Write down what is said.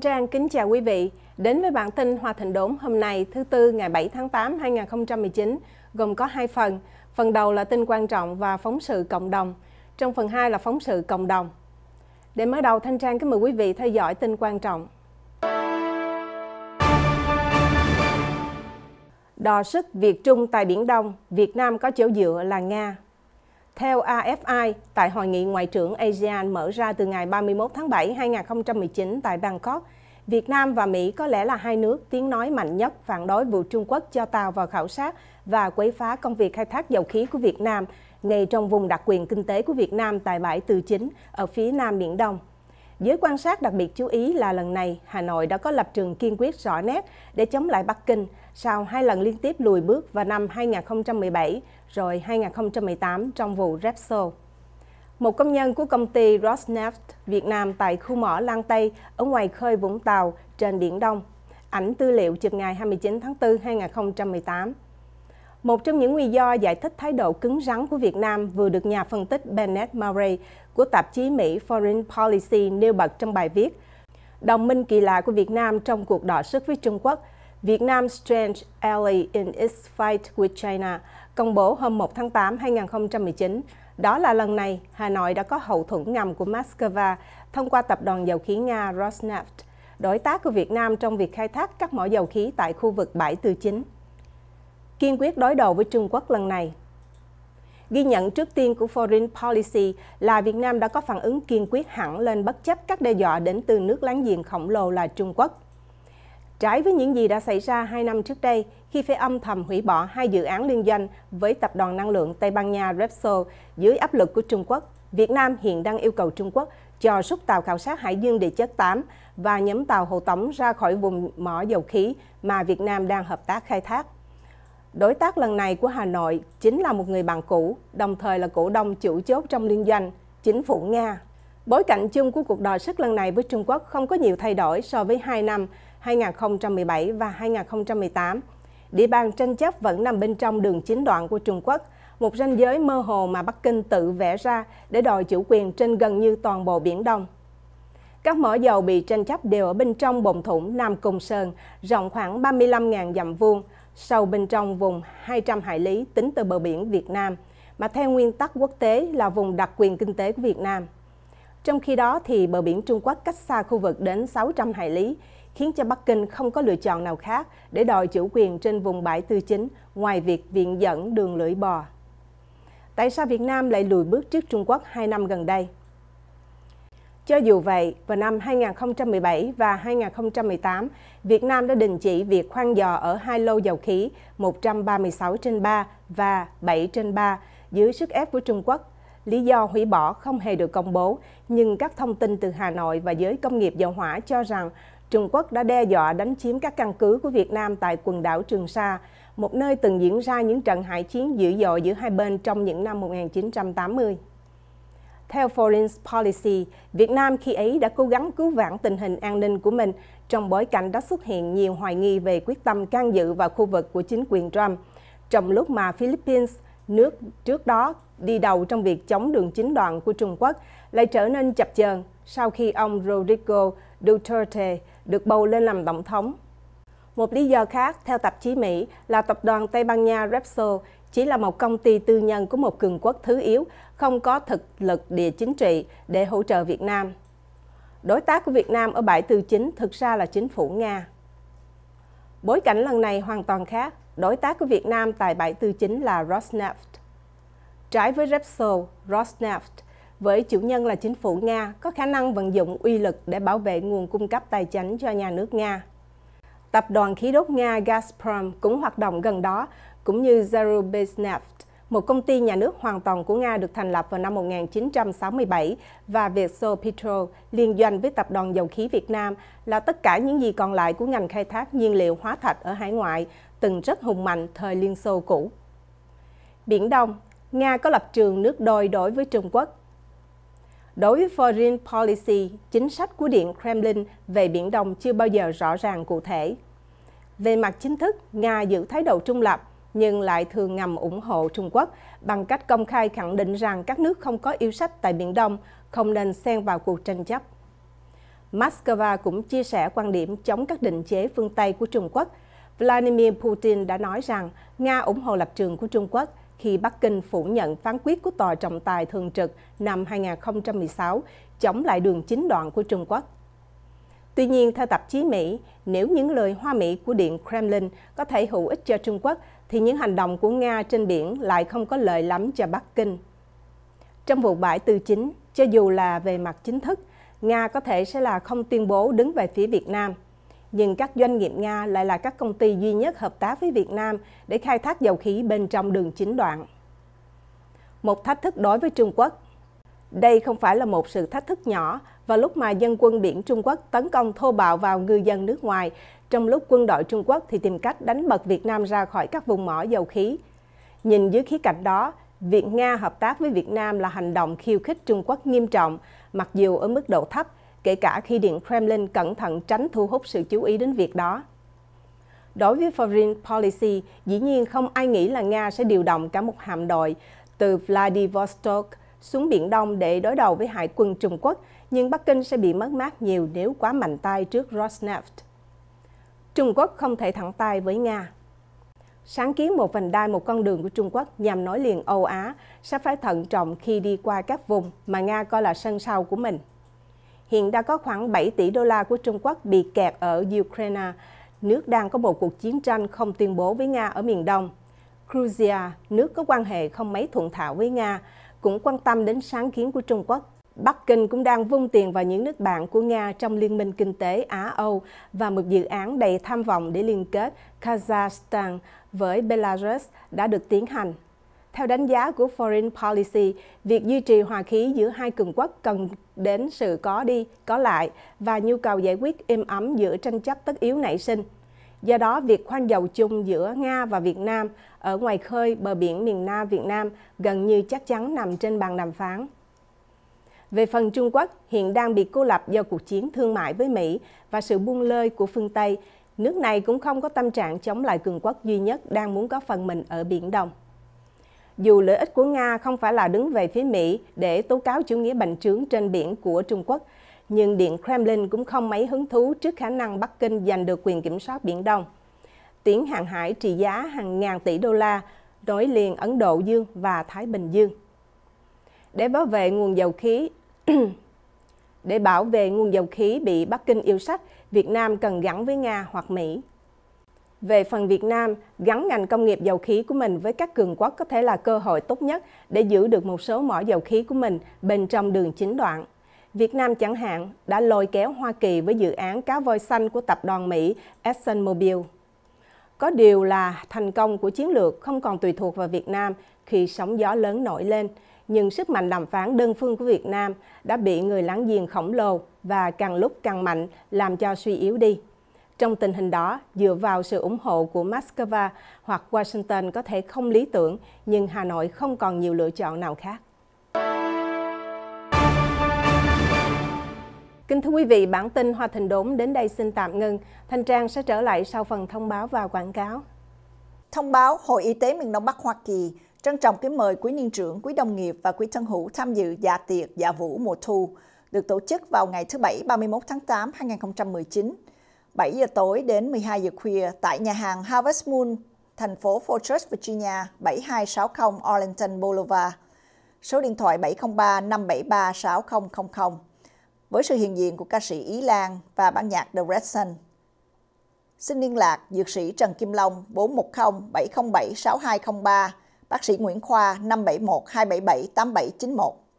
Thanh Trang kính chào quý vị. Đến với bản tin Hoa Thịnh Đốn hôm nay thứ Tư ngày 7 tháng 8 2019 gồm có hai phần. Phần đầu là tin quan trọng và phóng sự cộng đồng. Trong phần 2 là phóng sự cộng đồng. Để mở đầu Thanh Trang kính mời quý vị theo dõi tin quan trọng. Đò sức Việt Trung tại Biển Đông, Việt Nam có chỗ dựa là Nga. Theo AFI, tại hội nghị ngoại trưởng ASEAN mở ra từ ngày 31 tháng 7 2019 tại Bangkok, Việt Nam và Mỹ có lẽ là hai nước tiếng nói mạnh nhất phản đối vụ Trung Quốc cho tàu vào khảo sát và quấy phá công việc khai thác dầu khí của Việt Nam ngay trong vùng đặc quyền kinh tế của Việt Nam tại bãi Từ Chính ở phía nam Biển Đông. Giới quan sát đặc biệt chú ý là lần này Hà Nội đã có lập trường kiên quyết rõ nét để chống lại Bắc Kinh sau hai lần liên tiếp lùi bước vào năm 2017 rồi 2018 trong vụ Repsol. Một công nhân của công ty Rosneft Việt Nam tại khu mỏ Lan Tây ở ngoài khơi Vũng Tàu trên Biển Đông. Ảnh tư liệu chụp ngày 29 tháng 4 2018. Một trong những nguyên do giải thích thái độ cứng rắn của Việt Nam vừa được nhà phân tích Bennett Murray của tạp chí Mỹ Foreign Policy nêu bật trong bài viết Đồng minh kỳ lạ của Việt Nam trong cuộc đọ sức với Trung Quốc, Việt Nam Strange Ally in its Fight with China, công bố hôm 1 tháng 8 2019. Đó là lần này Hà Nội đã có hậu thuẫn ngầm của Moscow thông qua tập đoàn dầu khí Nga Rosneft, đối tác của Việt Nam trong việc khai thác các mỏ dầu khí tại khu vực bãi Tư Chính kiên quyết đối đầu với Trung Quốc lần này. Ghi nhận trước tiên của Foreign Policy là Việt Nam đã có phản ứng kiên quyết hẳn lên bất chấp các đe dọa đến từ nước láng giềng khổng lồ là Trung Quốc. Trái với những gì đã xảy ra hai năm trước đây khi phải âm thầm hủy bỏ hai dự án liên doanh với Tập đoàn Năng lượng Tây Ban Nha Repsol dưới áp lực của Trung Quốc, Việt Nam hiện đang yêu cầu Trung Quốc cho rút tàu khảo sát hải dương địa chất 8 và nhóm tàu hộ tống ra khỏi vùng mỏ dầu khí mà Việt Nam đang hợp tác khai thác. Đối tác lần này của Hà Nội chính là một người bạn cũ, đồng thời là cổ đông chủ chốt trong liên doanh, chính phủ Nga. Bối cảnh chung của cuộc đòi sức lần này với Trung Quốc không có nhiều thay đổi so với hai năm 2017 và 2018. Địa bàn tranh chấp vẫn nằm bên trong đường chính đoạn của Trung Quốc, một ranh giới mơ hồ mà Bắc Kinh tự vẽ ra để đòi chủ quyền trên gần như toàn bộ Biển Đông. Các mỏ dầu bị tranh chấp đều ở bên trong bồn thủng Nam Cung Sơn, rộng khoảng 35.000 dặm vuông, sâu bên trong vùng 200 hải lý tính từ bờ biển Việt Nam, mà theo nguyên tắc quốc tế là vùng đặc quyền kinh tế của Việt Nam. Trong khi đó thì bờ biển Trung Quốc cách xa khu vực đến 600 hải lý, khiến cho Bắc Kinh không có lựa chọn nào khác để đòi chủ quyền trên vùng bãi tư chính ngoài việc viện dẫn đường lưỡi bò. Tại sao Việt Nam lại lùi bước trước Trung Quốc 2 năm gần đây? Cho dù vậy, vào năm 2017 và 2018, Việt Nam đã đình chỉ việc khoan dò ở hai lô dầu khí 136 trên 3 và 7 trên 3 dưới sức ép của Trung Quốc. Lý do hủy bỏ không hề được công bố, nhưng các thông tin từ Hà Nội và giới công nghiệp dầu hỏa cho rằng Trung Quốc đã đe dọa đánh chiếm các căn cứ của Việt Nam tại quần đảo Trường Sa, một nơi từng diễn ra những trận hải chiến dữ dội giữa hai bên trong những năm 1980. Theo Foreign Policy, Việt Nam khi ấy đã cố gắng cứu vãn tình hình an ninh của mình trong bối cảnh đã xuất hiện nhiều hoài nghi về quyết tâm can dự vào khu vực của chính quyền Trump. Trong lúc mà Philippines, nước trước đó đi đầu trong việc chống đường chính đoạn của Trung Quốc, lại trở nên chập chờn sau khi ông Rodrigo Duterte được bầu lên làm tổng thống. Một lý do khác, theo tạp chí Mỹ, là tập đoàn Tây Ban Nha Repsol chỉ là một công ty tư nhân của một cường quốc thứ yếu, không có thực lực địa chính trị để hỗ trợ Việt Nam. Đối tác của Việt Nam ở bãi tư chính thực ra là chính phủ Nga. Bối cảnh lần này hoàn toàn khác, đối tác của Việt Nam tại bãi tư chính là Rosneft. Trái với Repsol, Rosneft với chủ nhân là chính phủ Nga có khả năng vận dụng uy lực để bảo vệ nguồn cung cấp tài chính cho nhà nước Nga. Tập đoàn khí đốt Nga Gazprom cũng hoạt động gần đó cũng như Zarubezhneft, một công ty nhà nước hoàn toàn của Nga được thành lập vào năm 1967 và Vietso Petro liên doanh với Tập đoàn Dầu khí Việt Nam là tất cả những gì còn lại của ngành khai thác nhiên liệu hóa thạch ở hải ngoại, từng rất hùng mạnh thời Liên Xô cũ. Biển Đông, Nga có lập trường nước đôi đối với Trung Quốc. Đối với Foreign Policy, chính sách của Điện Kremlin về Biển Đông chưa bao giờ rõ ràng cụ thể. Về mặt chính thức, Nga giữ thái độ trung lập nhưng lại thường ngầm ủng hộ Trung Quốc bằng cách công khai khẳng định rằng các nước không có yêu sách tại Biển Đông, không nên xen vào cuộc tranh chấp. Moscow cũng chia sẻ quan điểm chống các định chế phương Tây của Trung Quốc. Vladimir Putin đã nói rằng Nga ủng hộ lập trường của Trung Quốc khi Bắc Kinh phủ nhận phán quyết của Tòa trọng tài thường trực năm 2016 chống lại đường chính đoạn của Trung Quốc. Tuy nhiên, theo tạp chí Mỹ, nếu những lời hoa mỹ của Điện Kremlin có thể hữu ích cho Trung Quốc thì những hành động của Nga trên biển lại không có lợi lắm cho Bắc Kinh. Trong vụ bãi tư chính, cho dù là về mặt chính thức, Nga có thể sẽ là không tuyên bố đứng về phía Việt Nam, nhưng các doanh nghiệp Nga lại là các công ty duy nhất hợp tác với Việt Nam để khai thác dầu khí bên trong đường chính đoạn. Một thách thức đối với Trung Quốc Đây không phải là một sự thách thức nhỏ và lúc mà dân quân biển Trung Quốc tấn công thô bạo vào ngư dân nước ngoài trong lúc quân đội Trung Quốc thì tìm cách đánh bật Việt Nam ra khỏi các vùng mỏ dầu khí. Nhìn dưới khía cạnh đó, việc Nga hợp tác với Việt Nam là hành động khiêu khích Trung Quốc nghiêm trọng, mặc dù ở mức độ thấp, kể cả khi Điện Kremlin cẩn thận tránh thu hút sự chú ý đến việc đó. Đối với Foreign Policy, dĩ nhiên không ai nghĩ là Nga sẽ điều động cả một hạm đội từ Vladivostok xuống Biển Đông để đối đầu với hải quân Trung Quốc, nhưng Bắc Kinh sẽ bị mất mát nhiều nếu quá mạnh tay trước Rosneft. Trung Quốc không thể thẳng tay với Nga. Sáng kiến một vành đai một con đường của Trung Quốc nhằm nối liền Âu Á sẽ phải thận trọng khi đi qua các vùng mà Nga coi là sân sau của mình. Hiện đã có khoảng 7 tỷ đô la của Trung Quốc bị kẹt ở Ukraine, nước đang có một cuộc chiến tranh không tuyên bố với Nga ở miền Đông. Georgia, nước có quan hệ không mấy thuận thảo với Nga, cũng quan tâm đến sáng kiến của Trung Quốc Bắc Kinh cũng đang vung tiền vào những nước bạn của Nga trong Liên minh Kinh tế Á-Âu và một dự án đầy tham vọng để liên kết Kazakhstan với Belarus đã được tiến hành. Theo đánh giá của Foreign Policy, việc duy trì hòa khí giữa hai cường quốc cần đến sự có đi, có lại và nhu cầu giải quyết êm ấm giữa tranh chấp tất yếu nảy sinh. Do đó, việc khoan dầu chung giữa Nga và Việt Nam ở ngoài khơi bờ biển miền Nam Việt Nam gần như chắc chắn nằm trên bàn đàm phán. Về phần Trung Quốc, hiện đang bị cô lập do cuộc chiến thương mại với Mỹ và sự buông lơi của phương Tây. Nước này cũng không có tâm trạng chống lại cường quốc duy nhất đang muốn có phần mình ở Biển Đông. Dù lợi ích của Nga không phải là đứng về phía Mỹ để tố cáo chủ nghĩa bành trướng trên biển của Trung Quốc, nhưng Điện Kremlin cũng không mấy hứng thú trước khả năng Bắc Kinh giành được quyền kiểm soát Biển Đông. Tuyến hàng hải trị giá hàng ngàn tỷ đô la nối liền Ấn Độ Dương và Thái Bình Dương. Để bảo vệ nguồn dầu khí, Để bảo vệ nguồn dầu khí bị Bắc Kinh yêu sách, Việt Nam cần gắn với Nga hoặc Mỹ. Về phần Việt Nam, gắn ngành công nghiệp dầu khí của mình với các cường quốc có thể là cơ hội tốt nhất để giữ được một số mỏ dầu khí của mình bên trong đường chính đoạn. Việt Nam chẳng hạn đã lôi kéo Hoa Kỳ với dự án cá voi xanh của tập đoàn Mỹ ExxonMobil. Có điều là thành công của chiến lược không còn tùy thuộc vào Việt Nam khi sóng gió lớn nổi lên – nhưng sức mạnh đàm phán đơn phương của Việt Nam đã bị người láng giềng khổng lồ và càng lúc càng mạnh làm cho suy yếu đi. Trong tình hình đó, dựa vào sự ủng hộ của Moscow hoặc Washington có thể không lý tưởng, nhưng Hà Nội không còn nhiều lựa chọn nào khác. Kính thưa quý vị, bản tin Hoa Thịnh Đốn đến đây xin tạm ngưng. Thanh Trang sẽ trở lại sau phần thông báo và quảng cáo. Thông báo Hội Y tế miền Đông Bắc Hoa Kỳ Trân trọng kính mời quý niên trưởng, quý đồng nghiệp và quý thân hữu tham dự dạ tiệc dạ vũ mùa thu được tổ chức vào ngày thứ Bảy 31 tháng 8 2019, 7 giờ tối đến 12 giờ khuya tại nhà hàng Harvest Moon, thành phố Fortress, Virginia, 7260 Arlington Boulevard, số điện thoại 703 573 6000 với sự hiện diện của ca sĩ Ý Lan và ban nhạc The Red Sun. Xin liên lạc Dược sĩ Trần Kim Long 410 707 6203 bác sĩ Nguyễn Khoa 571 277 8791.